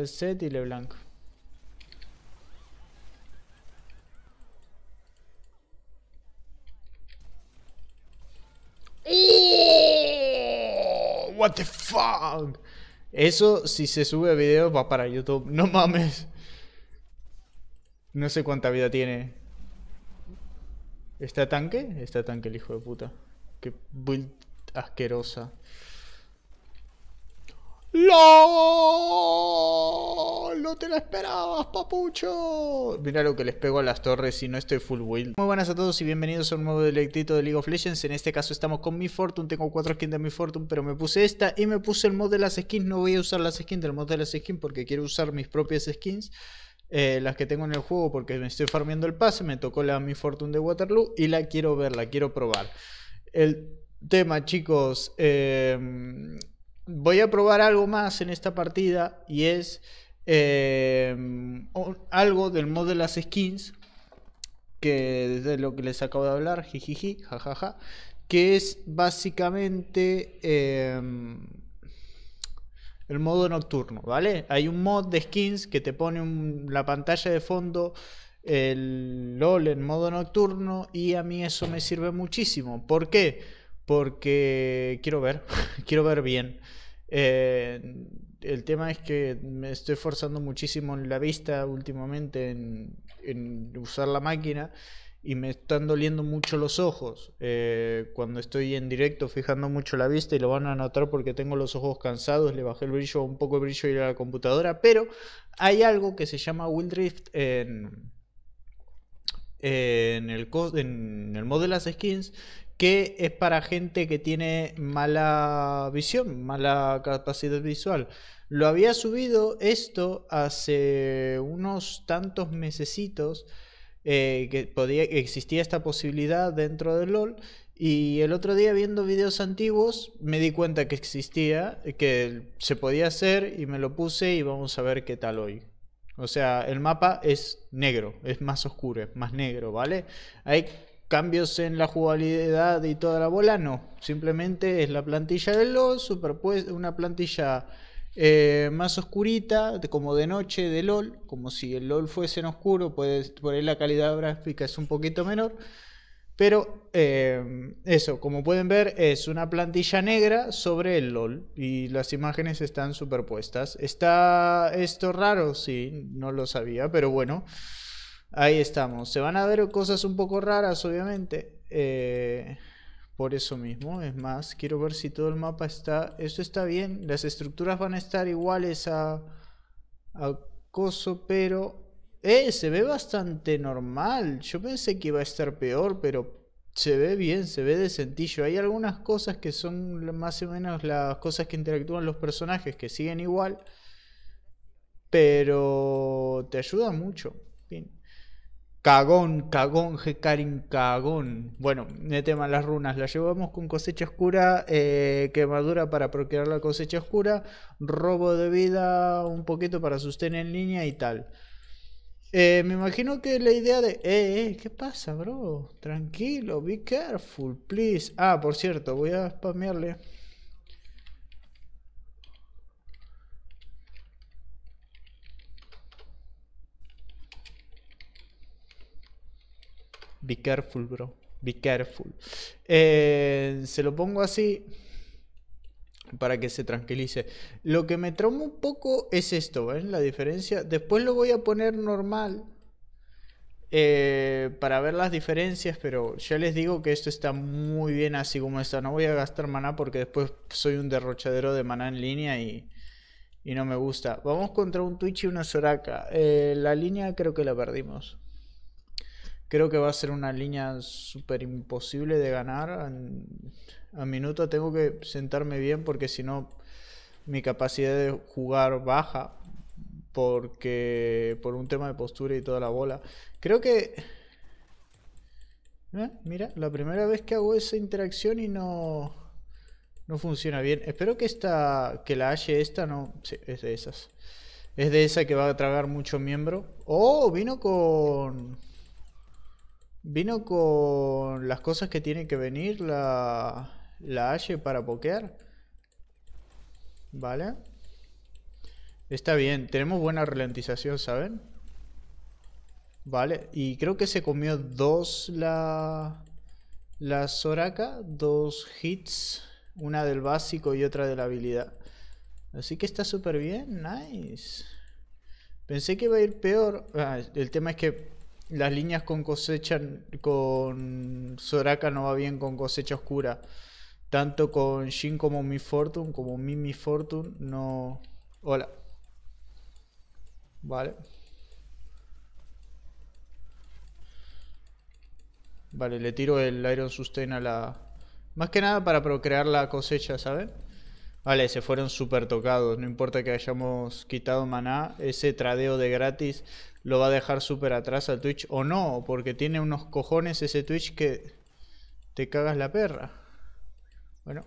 el set y Leblanc. ¡Oh! What the fuck? Eso si se sube a video va para YouTube. No mames. No sé cuánta vida tiene. ¿Está tanque? Está tanque el hijo de puta. Qué build asquerosa. ¡No! ¡No te lo esperabas, papucho! Mira lo que les pego a las torres y no estoy full build. Muy buenas a todos y bienvenidos a un nuevo directito de League of Legends. En este caso estamos con mi Fortune. Tengo cuatro skins de mi Fortune, pero me puse esta y me puse el mod de las skins. No voy a usar las skins del mod de las skins porque quiero usar mis propias skins. Eh, las que tengo en el juego porque me estoy farmeando el pase. Me tocó la mi Fortune de Waterloo y la quiero ver, la quiero probar. El tema, chicos... Eh voy a probar algo más en esta partida y es eh, algo del mod de las skins que desde lo que les acabo de hablar, jijiji, jajaja, que es básicamente em, el modo nocturno, ¿vale? Hay un mod de skins que te pone la pantalla de fondo el LOL en modo nocturno y a mí eso me sirve muchísimo. ¿Por qué? porque quiero ver, quiero ver bien. Eh, el tema es que me estoy forzando muchísimo en la vista últimamente en, usar la máquina y me están doliendo mucho los ojos. Eh, cuando estoy en directo fijando mucho la vista y lo van a notar porque tengo los ojos cansados, le bajé el brillo, un poco el brillo y la computadora, pero hay algo que se llama Will Drift en, el, en el modo de las skins que es para gente que tiene mala visión, mala capacidad visual. Lo había subido esto hace unos tantos mesecitos eh, que podía, existía esta posibilidad dentro de LOL y el otro día viendo videos antiguos me di cuenta que existía, que se podía hacer y me lo puse y vamos a ver qué tal hoy. O sea, el mapa es negro, es más oscuro, es más negro, ¿vale? cambios en la jugabilidad y toda la bola, no. Simplemente es la plantilla del LOL, una plantilla eh, más oscurita, como de noche de LOL, como si el LOL fuese en oscuro, por ahí la calidad gráfica es un poquito menor. Pero eh, eso, como pueden ver, es una plantilla negra sobre el LOL y las imágenes están superpuestas. Está esto raro, sí, no lo sabía, pero bueno. Ahí estamos. Se van a ver cosas un poco raras, obviamente. Eh, por eso mismo, es más, quiero ver si todo el mapa está... Eso está bien, las estructuras van a estar iguales a... a Coso, pero... ¡Eh! Se ve bastante normal. Yo pensé que iba a estar peor, pero se ve bien, se ve de decentillo. Hay algunas cosas que son más o menos las cosas que interactúan los personajes, que siguen igual. Pero te ayuda mucho. Bien. Cagón, cagón, Hecarin, cagón. Bueno, el tema las runas. La llevamos con cosecha oscura, eh, quemadura para procurar la cosecha oscura, robo de vida, un poquito para sostener en línea y tal. Eh, me imagino que la idea de... Eh, eh, ¿qué pasa, bro? Tranquilo, be careful, please. Ah, por cierto, voy a spamearle. Be careful, bro. Be careful. Eh, se lo pongo así para que se tranquilice. Lo que me trauma un poco es esto, ¿ven? ¿eh? La diferencia. Después lo voy a poner normal eh, para ver las diferencias, pero ya les digo que esto está muy bien así como está. No voy a gastar maná porque después soy un derrochadero de maná en línea y, no me gusta. Vamos contra un Twitch y una Soraka. la línea creo que la perdimos. Creo que va a ser una línea súper imposible de ganar. A, minuto tengo que sentarme bien porque si no mi capacidad de jugar baja porque por un tema de postura y toda la bola. Creo que ¿eh? mira, la primera vez que hago esa interacción y no no funciona bien. Espero que esta que la halle esta no sí, es de esas. Es de esa que va a tragar mucho miembro. Oh, vino con ¿Vino con las cosas que tiene que venir la, la H para pokear? Vale. Está bien, tenemos buena ralentización, ¿saben? Vale, y creo que se comió dos la... La Soraka, dos hits, una del básico y otra de la habilidad. Así que está súper bien, nice. Pensé que iba a ir peor. Ah, el tema es que las líneas con cosecha, con Soraka no va bien con cosecha oscura. Tanto con Jin como Mi Fortune, como Mi Mi Fortune, no... Hola. Vale. Vale, le tiro el Iron Sustain a la... Más que nada para procrear la cosecha, ¿saben? Vale, se fueron súper tocados. No importa que hayamos quitado maná. Ese tradeo de gratis lo va a dejar súper atrás al Twitch o no, porque tiene unos cojones ese Twitch que te cagas la perra. Bueno,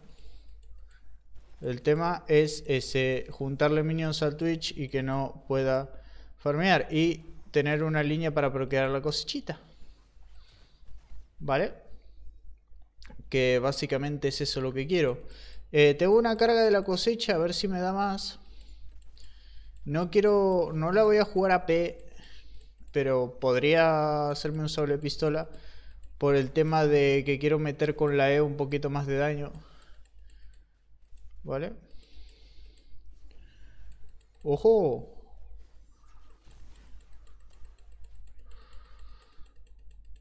el tema es ese, juntarle minions al Twitch y que no pueda farmear y tener una línea para procrear la cosechita. ¿Vale? Que básicamente es eso lo que quiero. Eh, tengo una carga de la cosecha, a ver si me da más. No quiero, no la voy a jugar a P, pero podría hacerme un sable pistola por el tema de que quiero meter con la E un poquito más de daño. ¿Vale? ¡Ojo!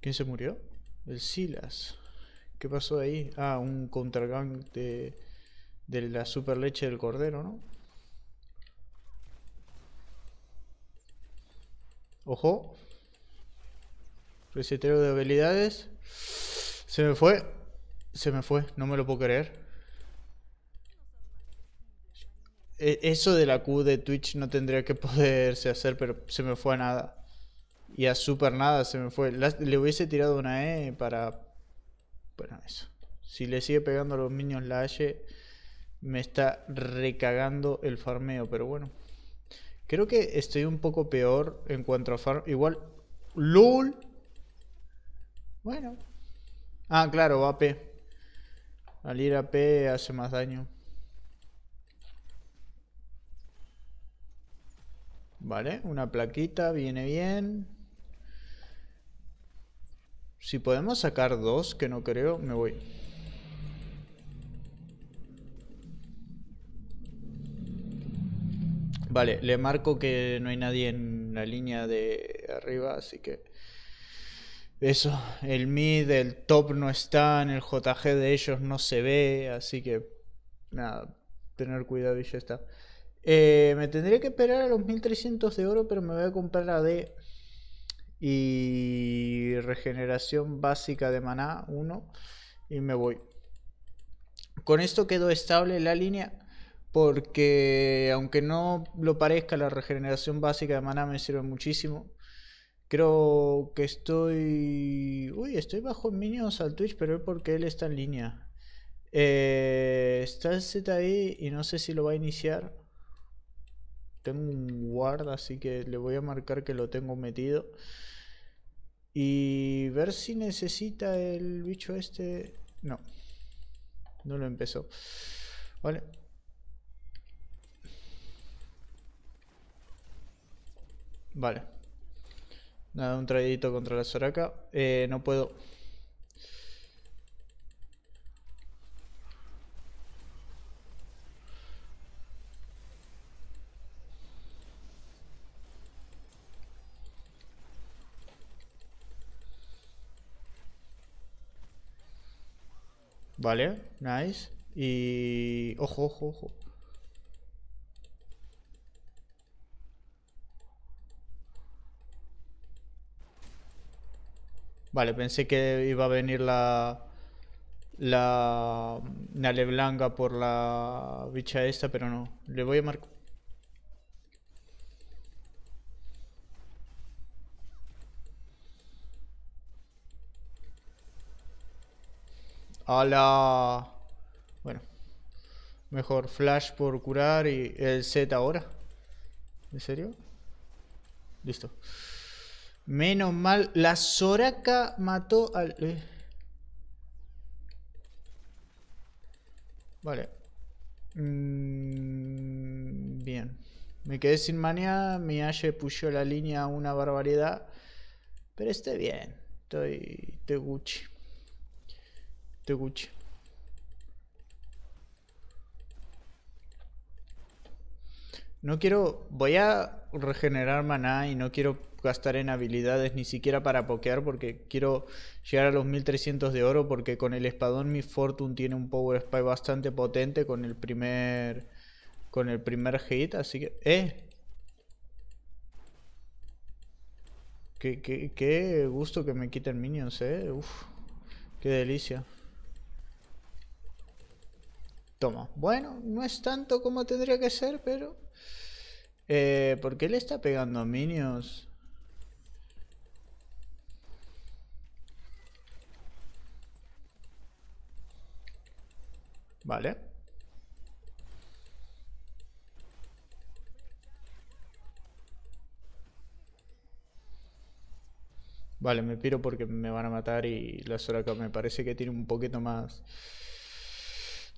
¿Quién se murió? El Silas. ¿Qué pasó ahí? Ah, un contragante de, de la super leche del cordero, ¿no? Ojo. Resetero de habilidades. Se me fue. Se me fue. No me lo puedo creer. E, eso de la Q de Twitch no tendría que poderse hacer, pero se me fue a nada. Y a super nada se me fue. Le hubiese tirado una E para... Bueno, eso. Si le sigue pegando a los niños la H, me está recagando el farmeo, pero bueno. Creo que estoy un poco peor en cuanto a farm. Igual. ¡Lul! Bueno. Ah, claro, AP. Al ir a P hace más daño. Vale, una plaquita, viene bien. Si podemos sacar dos, que no creo, me voy. Vale, le marco que no hay nadie en la línea de arriba, así que... Eso, el mid, el top no está, en el JG de ellos no se ve, así que... Nada, tener cuidado y ya está. Eh, me tendría que esperar a los 1300 de oro, pero me voy a comprar la D. Y regeneración básica de maná 1 y me voy. Con esto quedó estable la línea porque aunque no lo parezca, la regeneración básica de maná me sirve muchísimo. Creo que estoy... Uy, estoy bajo en minions al Twitch, pero es porque él está en línea. Eh, está el Z ahí y no sé si lo va a iniciar. Tengo un guard, así que le voy a marcar que lo tengo metido. Y ver si necesita el bicho este... No, no lo empezó. Vale. Vale. Nada, un traidito contra la Soraka. Eh, no puedo... Vale, nice. Y... Ojo, ojo, ojo. Vale, pensé que iba a venir la... La... Nale blanca por la bicha esta, pero no. Le voy a marcar... A la... Bueno. Mejor flash por curar y el Z ahora. ¿En serio? Listo. Menos mal. La Soraka mató al... Eh. Vale. Mm, bien. Me quedé sin manía. Mi Ashe puso la línea una barbaridad. Pero esté bien. Estoy... te Gucci. te Gucci. No quiero... Voy a regenerar maná y no quiero gastar en habilidades ni siquiera para pokear porque quiero llegar a los 1300 de oro porque con el espadón mi fortune tiene un power spy bastante potente con el primer con el primer hit, así que eh Qué, gusto que me quiten minions, eh. Uf, qué delicia. Toma. Bueno, no es tanto como tendría que ser, pero... Eh, ¿Por le está pegando a minions? ¿vale? Vale, me piro porque me van a matar y la que me parece que tiene un poquito más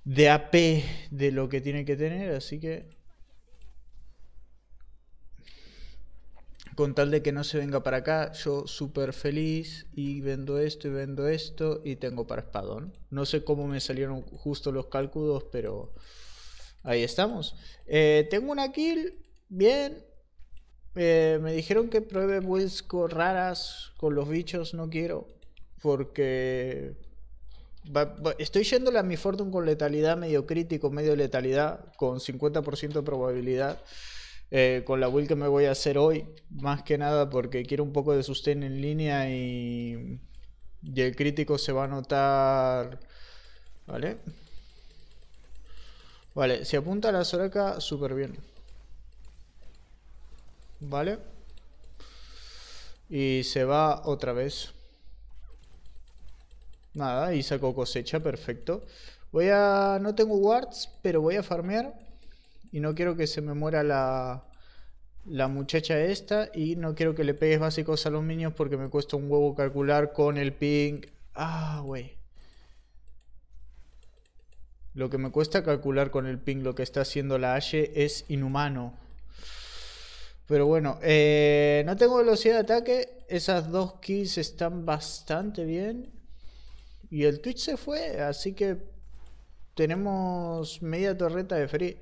de AP de lo que tiene que tener, así que con tal de que no se venga para acá, yo súper feliz y vendo esto y vendo esto y tengo para espadón. No sé cómo me salieron justo los cálculos, pero ahí estamos. Eh, tengo una kill, bien. Eh, me dijeron que pruebe builds raras con los bichos, no quiero. Porque estoy yéndole a mi Fortune con letalidad medio crítico, medio letalidad, con 50% de probabilidad. Eh, con la build que me voy a hacer hoy, más que nada porque quiero un poco de sustén en línea y, el crítico se va a notar, ¿vale? Vale, se apunta a la Soraka súper bien. Vale. Y se va otra vez. Nada, y saco cosecha, perfecto. Voy a... No tengo wards, pero voy a farmear y no quiero que se me muera la, la muchacha esta y no quiero que le pegues básicos a los niños. porque me cuesta un huevo calcular con el ping. Ah, güey. Lo que me cuesta calcular con el ping lo que está haciendo la h es inhumano. Pero bueno, eh, no tengo velocidad de ataque. Esas dos kills están bastante bien. Y el Twitch se fue, así que tenemos media torreta de free.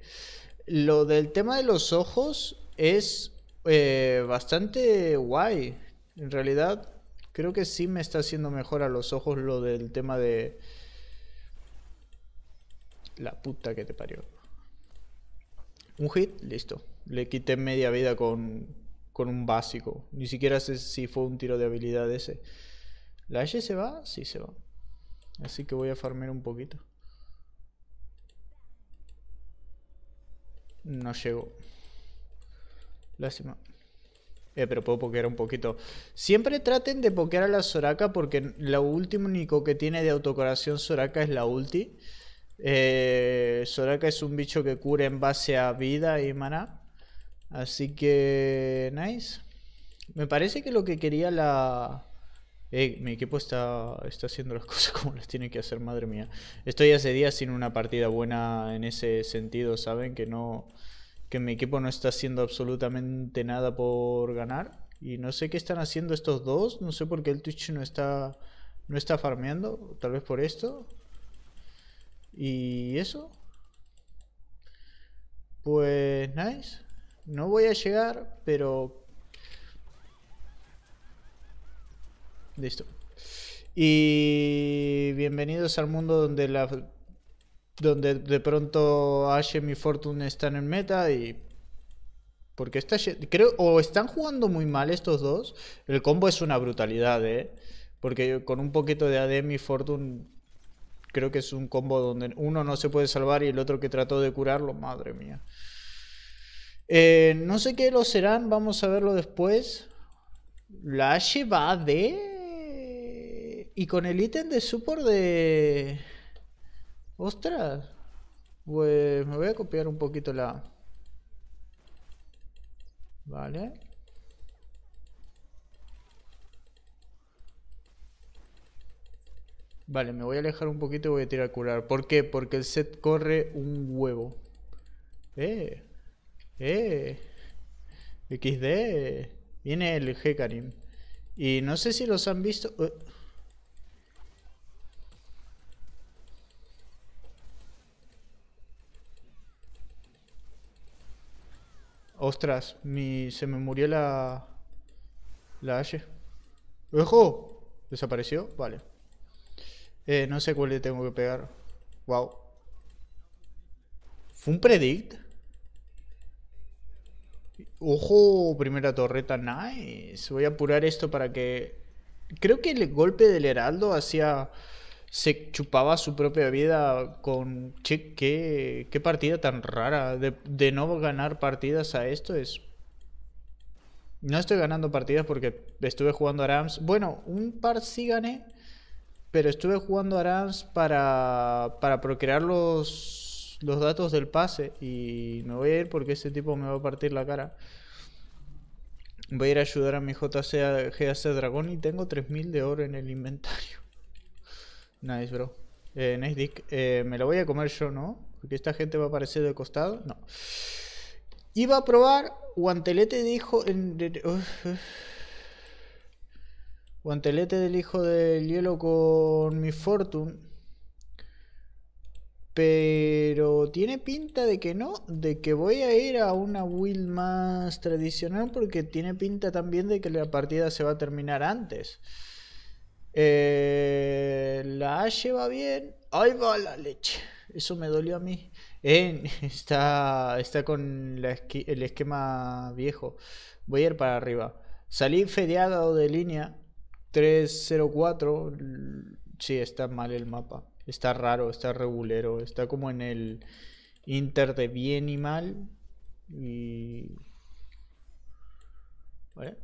Lo del tema de los ojos es eh, bastante guay. En realidad, creo que sí me está haciendo mejor a los ojos lo del tema de... La puta que te parió. Un hit, listo. Le quité media vida con, con un básico. Ni siquiera sé si fue un tiro de habilidad ese. ¿La H se va? Sí, se va. Así que voy a farmear un poquito. no llegó. Lástima. Eh, pero puedo pokear un poquito. Siempre traten de pokear a la Soraka porque la lo único que tiene de autocoración Soraka es la ulti. Eh, Soraka es un bicho que cura en base a vida y mana Así que... Nice. Me parece que lo que quería la mi equipo está, está haciendo las cosas como las tiene que hacer, madre mía. Estoy hace días sin una partida buena en ese sentido, ¿saben? Que no que mi equipo no está haciendo absolutamente nada por ganar. Y no sé qué están haciendo estos dos. No sé por qué el Twitch no está, no está farmeando. Tal vez por esto. Y eso. Pues nice. No voy a llegar, pero Listo. Y bienvenidos al mundo donde la donde de pronto Ashe y Fortune están en meta y porque está creo o están jugando muy mal estos dos. El combo es una brutalidad, eh. Porque con un poquito de AD y Fortune creo que es un combo donde uno no se puede salvar y el otro que trató de curarlo, madre mía. Eh, no sé qué lo serán, vamos a verlo después. La Ashe va de y con el ítem de support de... Ostras. Pues me voy a copiar un poquito la... Vale. Vale, me voy a alejar un poquito y voy a tirar a curar. ¿Por qué? Porque el set corre un huevo. Eh. Eh. XD. Viene el Hecarim. Y no sé si los han visto... Eh, Ostras, mi, se me murió la... La H. ¡Ojo! ¿Desapareció? Vale. Eh, no sé cuál le tengo que pegar. Wow. ¿Fue un predict? Ojo, primera torreta, nice. Voy a apurar esto para que... Creo que el golpe del heraldo hacía se chupaba su propia vida con... Che, qué, qué partida tan rara. De, no ganar partidas a esto es... No estoy ganando partidas porque estuve jugando a Arams. Bueno, un par sí gané, pero estuve jugando Arams para, para procrear los, los datos del pase. Y no voy a ir porque ese tipo me va a partir la cara. Voy a ir a ayudar a mi JC Dragón y tengo 3000 de oro en el inventario. Nice, bro. Eh, nice Dick. Eh, me lo voy a comer yo, ¿no? Porque esta gente va a aparecer de costado. No. Iba a probar. Guantelete dijo. Guantelete del hijo del hielo con mi Fortune. Pero tiene pinta de que no, de que voy a ir a una build más tradicional porque tiene pinta también de que la partida se va a terminar antes. Eh, la H lleva bien. Ahí va la leche. Eso me dolió a mí. está, está con el esquema viejo. Voy a ir para arriba. Salí fedeado de línea 304. Sí, está mal el mapa. Está raro, está regulero. Está como en el inter de bien y mal. Y... ¿Vale?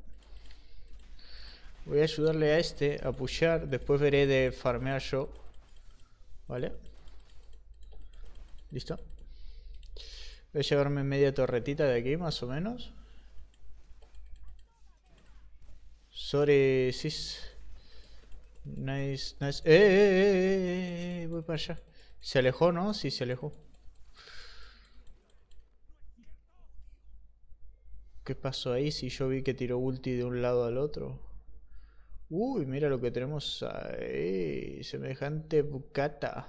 Voy a ayudarle a este a pushar. Después veré de farmear yo. ¿Vale? ¿Listo? Voy a llevarme media torretita de aquí, más o menos. Sorry, sis. Nice, nice. ¡Eh eh, ¡Eh, eh, eh, eh! Voy para allá. ¿Se alejó, no? Sí, se alejó. ¿Qué pasó ahí si yo vi que tiró ulti de un lado al otro? Uy, mira lo que tenemos ahí. Semejante bucata.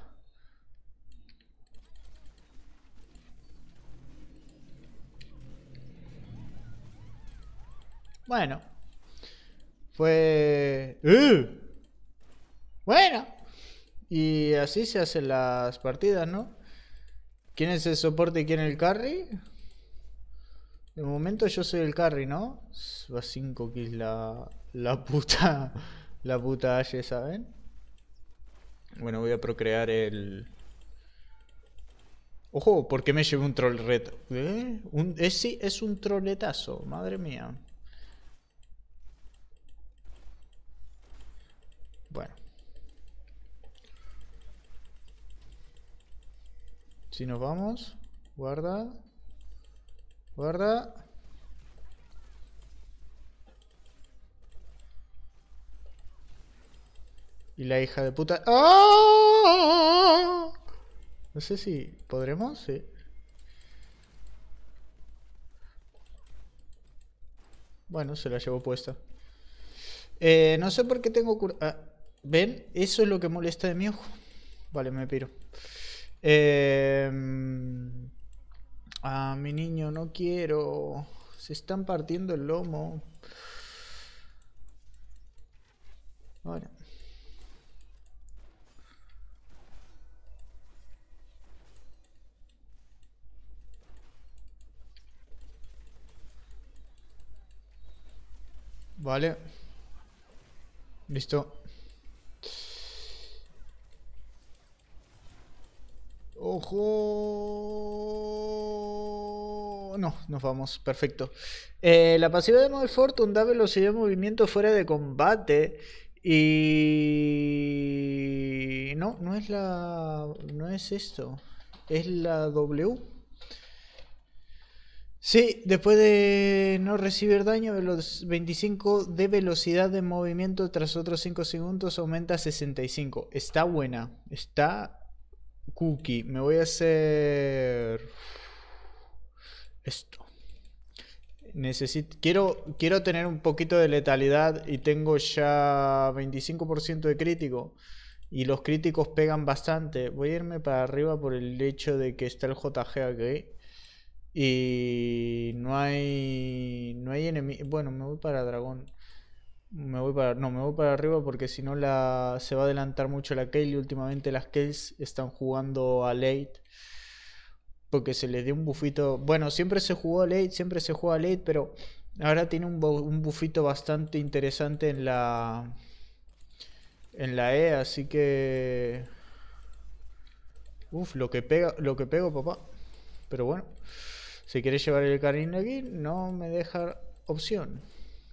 Bueno. Fue... ¡eh! Bueno. Y así se hacen las partidas, ¿no? ¿Quién es el soporte y quién el carry? De momento yo soy el carry, ¿no? Va 5 es la la puta, la puta Ashe, ¿saben? Bueno, voy a procrear el... Ojo, porque me llevo un troll reto? ¿Eh? es, eh, sí, es un troletazo, madre mía. Bueno. Si nos vamos, guarda, guarda, Y la hija de puta... ¡Ah! No sé si... ¿Podremos? Bueno, se la llevo puesta. Eh, no sé por qué tengo cura... Ah, ¿Ven? Eso es lo que molesta de mi ojo. Vale, me piro. Em, a mi niño no quiero. Se están partiendo el lomo. Vale. Vale. Listo. Ojo. No, nos vamos. Perfecto. Eh, la pasiva de Malfortune da velocidad de movimiento fuera de combate. Y... No, no es la... No es esto. Es la W. Sí, después de no recibir daño, los 25 de velocidad de movimiento tras otros 5 segundos aumenta a 65. Está buena, está cookie. Me voy a hacer esto. Necesito, quiero, quiero tener un poquito de letalidad y tengo ya 25% de crítico. Y los críticos pegan bastante. Voy a irme para arriba por el hecho de que está el JG aquí. Y no hay. No hay enemigos. Bueno, me voy para dragón. Me voy para. No, me voy para arriba porque si no la. se va a adelantar mucho la Kale. Y últimamente las Kales están jugando a late. Porque se les dio un bufito. Bueno, siempre se jugó a late, siempre se juega a late, pero ahora tiene un, bufito bastante interesante en la. En la E, así que. Uf, lo que pega, lo que pego, papá. Pero bueno. Si quiere llevar el cariño aquí, no me deja opción.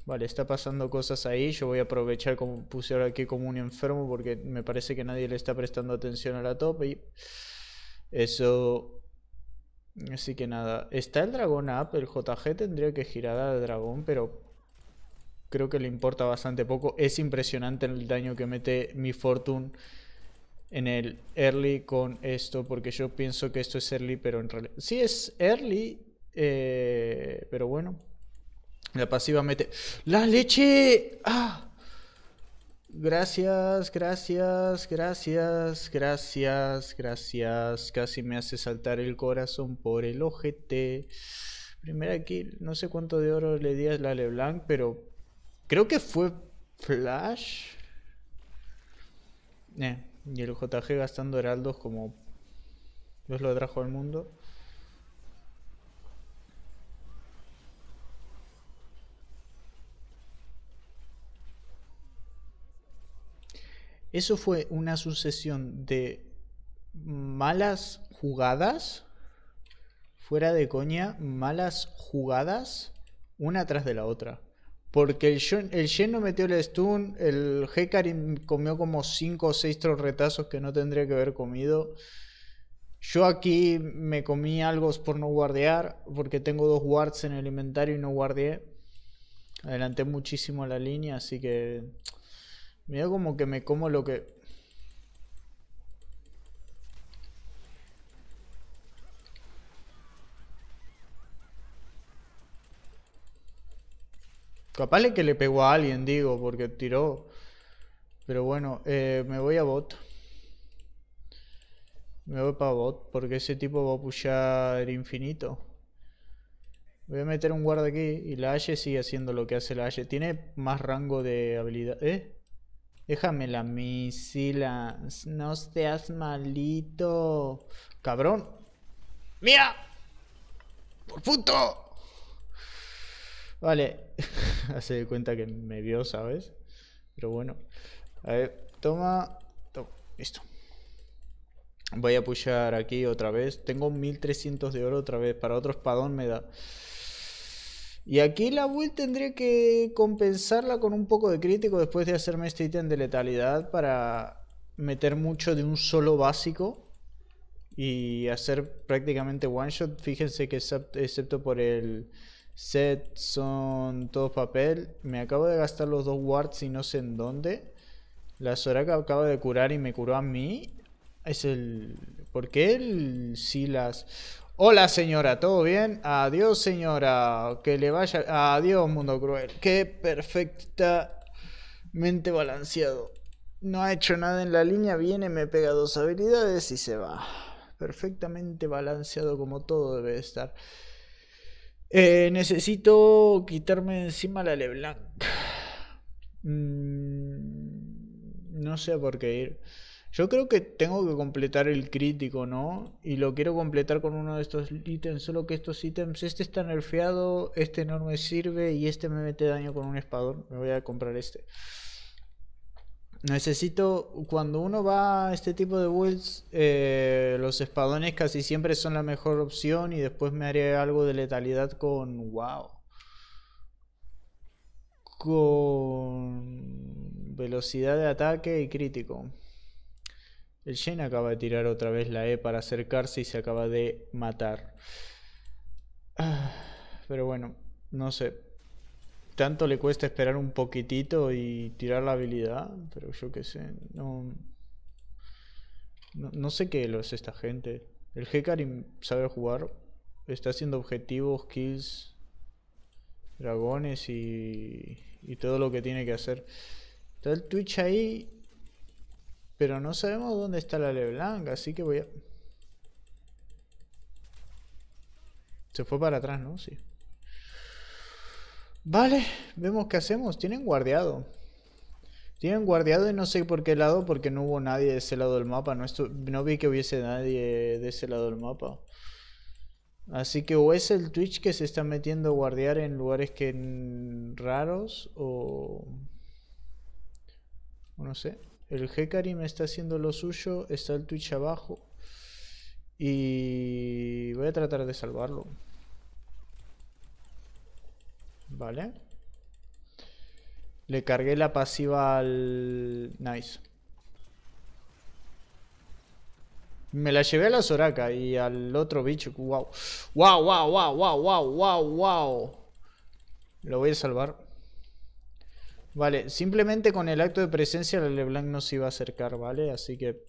Vale, está pasando cosas ahí. Yo voy a aprovechar como puse ahora aquí como un enfermo porque me parece que nadie le está prestando atención a la top. Y eso... Así que nada. Está el dragón up. El JG tendría que girar al dragón, pero... Creo que le importa bastante poco. Es impresionante el daño que mete mi Fortune en el early con esto, porque yo pienso que esto es early, pero en realidad... Sí es early, eh, pero bueno. La pasiva mete... ¡La leche! ¡Ah! Gracias, gracias, gracias, gracias, gracias. Casi me hace saltar el corazón por el ojete. Primera kill, no sé cuánto de oro le di a la LeBlanc, pero creo que fue Flash. Eh, y el JG gastando heraldos como Dios lo trajo al mundo. Eso fue una sucesión de malas jugadas, fuera de coña, malas jugadas, una tras de la otra. Porque el, Shen, metió el stun, el Hecarim comió como 5 o 6 retazos que no tendría que haber comido. Yo aquí me comí algo por no guardear, porque tengo dos wards en el inventario y no guardé. Adelanté muchísimo la línea, así que... mira como que me como lo que... Capaz le que le pegó a alguien, digo, porque tiró. Pero bueno, eh, me voy a bot. Me voy para bot, porque ese tipo va a el infinito. Voy a meter un guarda aquí y la H sigue haciendo lo que hace la H. Tiene más rango de habilidad. ¿Eh? Déjame la misilas! No seas malito. Cabrón. ¡Mía! ¡Por puto! Vale. Hace cuenta que me vio, ¿sabes? Pero bueno. A ver, toma. toma. Listo. Voy a pushar aquí otra vez. Tengo 1300 de oro otra vez. Para otro espadón me da. Y aquí la build tendría que compensarla con un poco de crítico después de hacerme este ítem de letalidad para meter mucho de un solo básico y hacer prácticamente one shot. Fíjense que excepto por el Set son todo papel. Me acabo de gastar los dos wards y no sé en dónde. La Soraka acaba de curar y me curó a mí. Es el... ¿Por qué sí las... Hola señora, ¿todo bien? Adiós señora, que le vaya... Adiós mundo cruel. Qué perfectamente balanceado. No ha hecho nada en la línea, viene, me pega dos habilidades y se va. Perfectamente balanceado como todo debe estar. Eh, necesito quitarme encima la Leblanc. Mm, no sé por qué ir. Yo creo que tengo que completar el crítico, ¿no? Y lo quiero completar con uno de estos ítems. Solo que estos ítems, este está nerfeado, este no me sirve y este me mete daño con un espadón. Me voy a comprar este. Necesito, cuando uno va a este tipo de builds, eh, los espadones casi siempre son la mejor opción y después me haré algo de letalidad con... ¡Wow! Con velocidad de ataque y crítico. El Shen acaba de tirar otra vez la E para acercarse y se acaba de matar. Ah, pero bueno, no sé tanto le cuesta esperar un poquitito y tirar la habilidad, pero yo qué sé, no, no, sé qué lo es esta gente. El Hecarim sabe jugar, está haciendo objetivos, kills, dragones y, y todo lo que tiene que hacer. Está el Twitch ahí, pero no sabemos dónde está la Leblanc, así que voy a... Se fue para atrás, ¿no? Sí. Vale, vemos qué hacemos. Tienen guardiado. Tienen guardiado y no sé por qué lado, porque no hubo nadie de ese lado del mapa. No, vi que hubiese nadie de ese lado del mapa. Así que o es el Twitch que se está metiendo a guardiar en lugares que raros o... no sé. El Hecari me está haciendo lo suyo, está el Twitch abajo y voy a tratar de salvarlo. Vale. Le cargué la pasiva al... Nice. Me la llevé a la Soraka y al otro bicho. Wow. Wow, wow, wow, wow, wow, wow, wow. Lo voy a salvar. Vale, simplemente con el acto de presencia la LeBlanc no se iba a acercar, ¿vale? Así que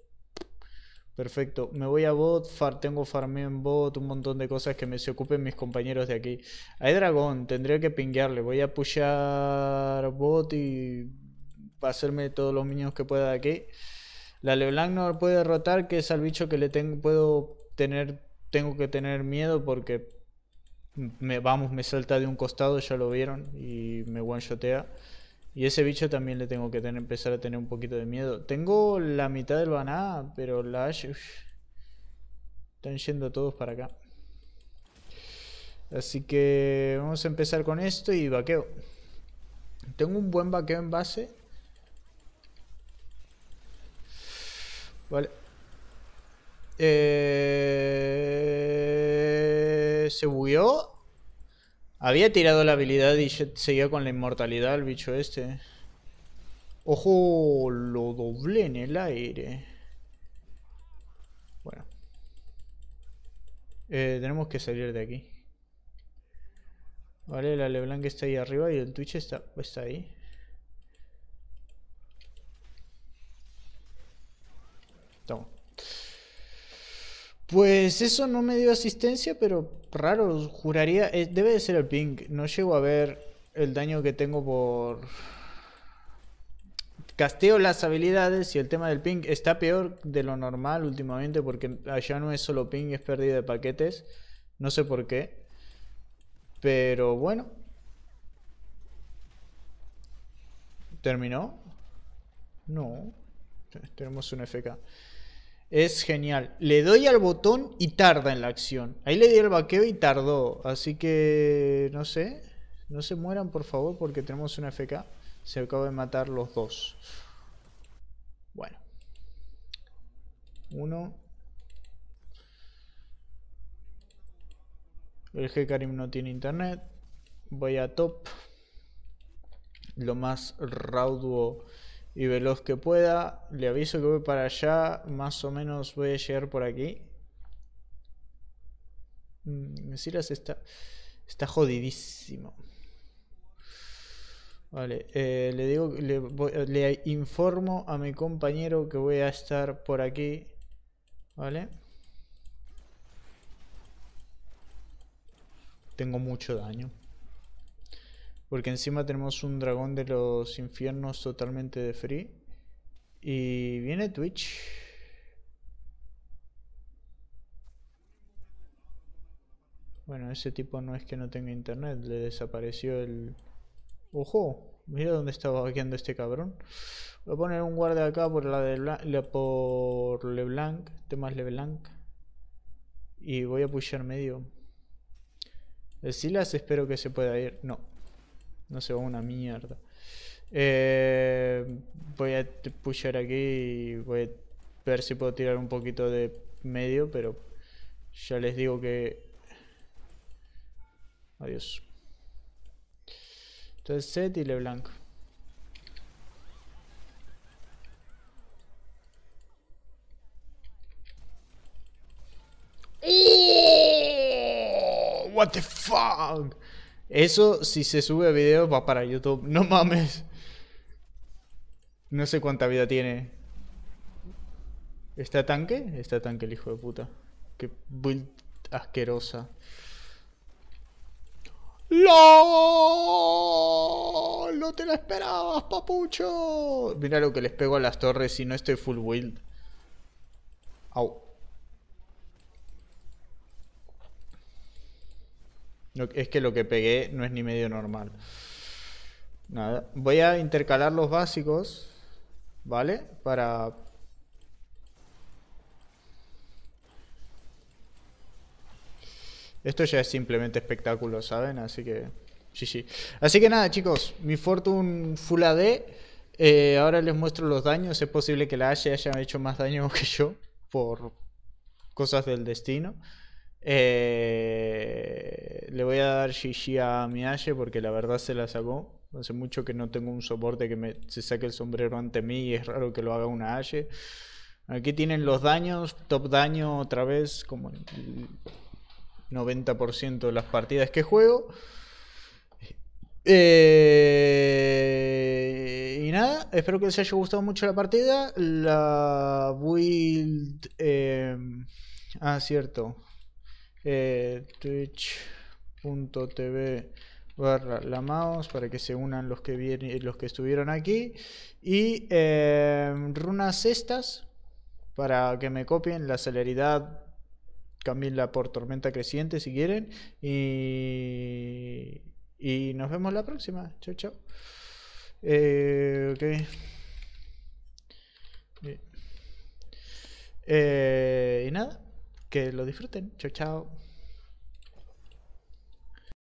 Perfecto, me voy a bot, far, tengo farmeo en bot, un montón de cosas que me se ocupen mis compañeros de aquí. Hay dragón, tendría que pinguearle, voy a pushar bot y hacerme todos los minions que pueda de aquí. La Leblanc no puede derrotar, que es al bicho que le tengo, puedo tener, tengo que tener miedo porque me, vamos, me salta de un costado, ya lo vieron, y me one-shotea. Y ese bicho también le tengo que tener, empezar a tener un poquito de miedo. Tengo la mitad del baná, pero la están yendo todos para acá. Así que vamos a empezar con esto y vaqueo. Tengo un buen vaqueo en base. Vale. Eh, Se bugueó había tirado la habilidad y seguía con la inmortalidad el bicho este. Ojo, lo doblé en el aire. Bueno. Eh, tenemos que salir de aquí. Vale, la Leblanc está ahí arriba y el Twitch está, está ahí. Toma. Pues eso no me dio asistencia, pero raro, juraría, eh, debe de ser el ping. No llego a ver el daño que tengo por... Casteo las habilidades y el tema del ping está peor de lo normal últimamente porque allá no es solo ping, es pérdida de paquetes. No sé por qué. Pero bueno. ¿Terminó? No. Tenemos un FK. Es genial. Le doy al botón y tarda en la acción. Ahí le di el vaqueo y tardó. Así que no sé. No se mueran por favor porque tenemos una FK. Se acaba de matar los dos. Bueno. Uno. El Karim no tiene internet. Voy a top. Lo más raudo y veloz que pueda. Le aviso que voy para allá, más o menos voy a llegar por aquí. Mm, Mesiras está, está jodidísimo. Vale, eh, le digo, le informo a mi compañero que voy a estar por aquí. Vale. Tengo mucho daño. Porque encima tenemos un dragón de los infiernos totalmente de free. Y viene Twitch. Bueno, ese tipo no es que no tenga internet, le desapareció el... ¡Ojo! Mira dónde estaba guiando este cabrón. Voy a poner un guardia acá por la de Blanc, por Leblanc, temas Leblanc. Y voy a pushar medio. El Silas espero que se pueda ir. No, no se va una mierda. Eh, voy a pushar aquí y voy a ver si puedo tirar un poquito de medio, pero ya les digo que... Adiós. Entonces set y Leblanc. ¡Eh! What the fuck? Eso, si se sube a video, va para YouTube. No mames. No sé cuánta vida tiene. ¿Está tanque? Está tanque el hijo de puta. Qué build asquerosa. ¡No! ¡No te lo esperabas, papucho! Mira lo que les pego a las torres si no estoy full build. Au. es que lo que pegué no es ni medio normal. Nada. Voy a intercalar los básicos, ¿vale? Para... Esto ya es simplemente espectáculo, ¿saben? Así que... Sí, sí. Así que nada, chicos. Mi Fortune Full AD. Eh, ahora les muestro los daños. Es posible que la Ashe haya hecho más daño que yo por cosas del destino. Eh, le voy a dar GG a Ashe porque la verdad se la sacó. Hace mucho que no tengo un soporte que me, se saque el sombrero ante mí y es raro que lo haga una Ashe. Aquí tienen los daños, top daño otra vez, como el 90% de las partidas que juego. Eh, y nada, espero que les haya gustado mucho la partida. La build... Eh, ah, cierto. Eh, twitch.tv barra la mouse para que se unan los que vienen, los que estuvieron aquí y eh, runas estas para que me copien la celeridad cambienla por tormenta creciente si quieren y nos vemos la próxima chao chao eh, eh, y nada que lo disfruten. Chao, chao.